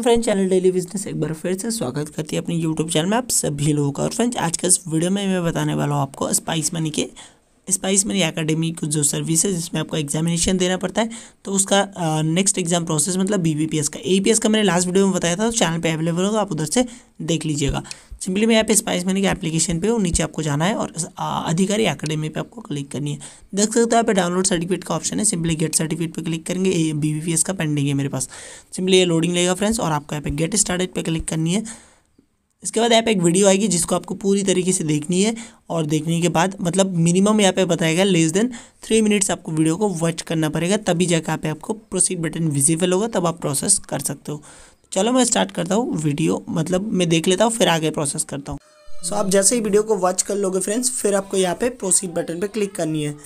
friend channel daily business एक बार फिर से स्वागत करती है अपने यूट्यूब चैनल में आप सभी लोगों का और फ्रेंड्स आज के इस वीडियो में मैं बताने वाला हूँ आपको स्पाइस मनी के स्पाइस मनी अकेडमी की जो सर्विस है जिसमें आपको एग्जामिनेशन देना पड़ता है तो उसका नेक्स्ट एग्जाम प्रोसेस मतलब बीबीपीएस का एपीएस का मैंने लास्ट वीडियो में बताया था तो चैनल पे अवेलेबल होगा तो आप उधर से देख लीजिएगा सिंपली मैं यहाँ पे स्पाइस मैंने के एप्लीकेशन पे नीचे आपको जाना है और अधिकारी अकेडमी पे आपको क्लिक करनी है देख सकते हो यहाँ पे डाउनलोड सर्टिफिकेट का ऑप्शन है सिंपली गेट सर्टिफिकेट पे क्लिक करेंगे बी का पेंडिंग है मेरे पास सिंपली ये लोडिंग लेगा फ्रेंड्स और आपको यहाँ पे गेट स्टार्टेड पे क्लिक करनी है इसके बाद यहाँ पे एक वीडियो आएगी जिसको आपको पूरी तरीके से देखनी है और देखने के बाद मतलब मिनिमम यहाँ पे बताएगा लेस देन थ्री मिनट्स आपको वीडियो को वॉच करना पड़ेगा तभी जाकर यहाँ पे आपको प्रोसीड बटन विजिबल होगा तब आप प्रोसेस कर सकते हो चलो मैं स्टार्ट करता हूँ वीडियो मतलब मैं देख लेता हूँ फिर आगे प्रोसेस करता हूँ सो so, आप जैसे ही वीडियो को वॉच कर लोगे फ्रेंड्स फिर आपको यहाँ पे प्रोसीड बटन पर क्लिक करनी है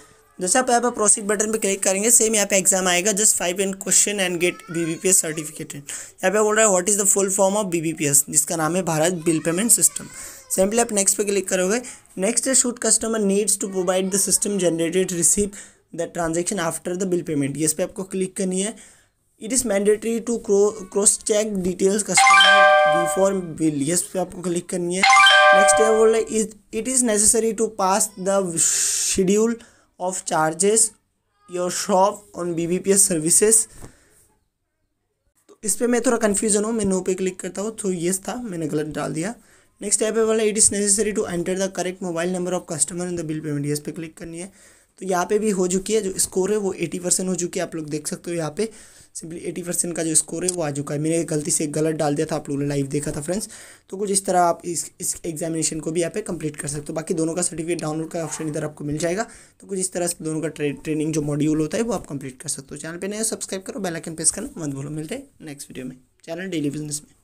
जैसे आप यहाँ पर प्रोसीड बटन पे क्लिक करेंगे सेम यहाँ पे एग्जाम आएगा just five and question and get BBPS certificate यहाँ पे बोल रहा है what is the full form of BBPS जिसका नाम है Bharat bill payment system simply आप नेक्स्ट पे क्लिक करोगे next shoot customer needs to provide the system generated receive the transaction after the bill payment इस पर आपको क्लिक करनी है it is mandatory to cross check details customer before bill इस पे आपको क्लिक करनी है नेक्स्ट है बोल रहे it is necessary to pass the schedule of charges your shop on BBPS services तो इस पर मैं थोड़ा कन्फ्यूजन हूँ मैं नो पे क्लिक करता हूँ तो येस था मैंने गलत डाल दिया नेक्स्ट ऐप है वाला it is necessary to enter the correct mobile number of customer in the bill payment yes पे क्लिक करनी है तो यहाँ पे भी हो चुकी है जो स्कोर है वो एटी परसेंट हो चुकी है आप लोग देख सकते हो यहाँ पे सिंपली एटी परसेंट का जो स्कोर है वो आ चुका है मैंने गलती से गलत डाल दिया था आप लोगों ने लाइव देखा था फ्रेंड्स तो कुछ इस तरह आप इस इस एग्जामिनेशन को भी यहाँ पे कंप्लीट कर सकते हो बाकी दोनों का सर्टिफिकेट डाउनलोड का ऑप्शन इधर आपको मिल जाएगा तो कुछ इस तरह से दोनों का ट्रे, ट्रेनिंग जो मॉड्यूल होता है वो आप कंप्लीट कर सकते हो चैनल पर नया सब्सक्राइब करो बेलाइकन प्रेस करना मत बोलो मिलते हैं नेक्स्ट वीडियो में चैनल डेली बिजनेस में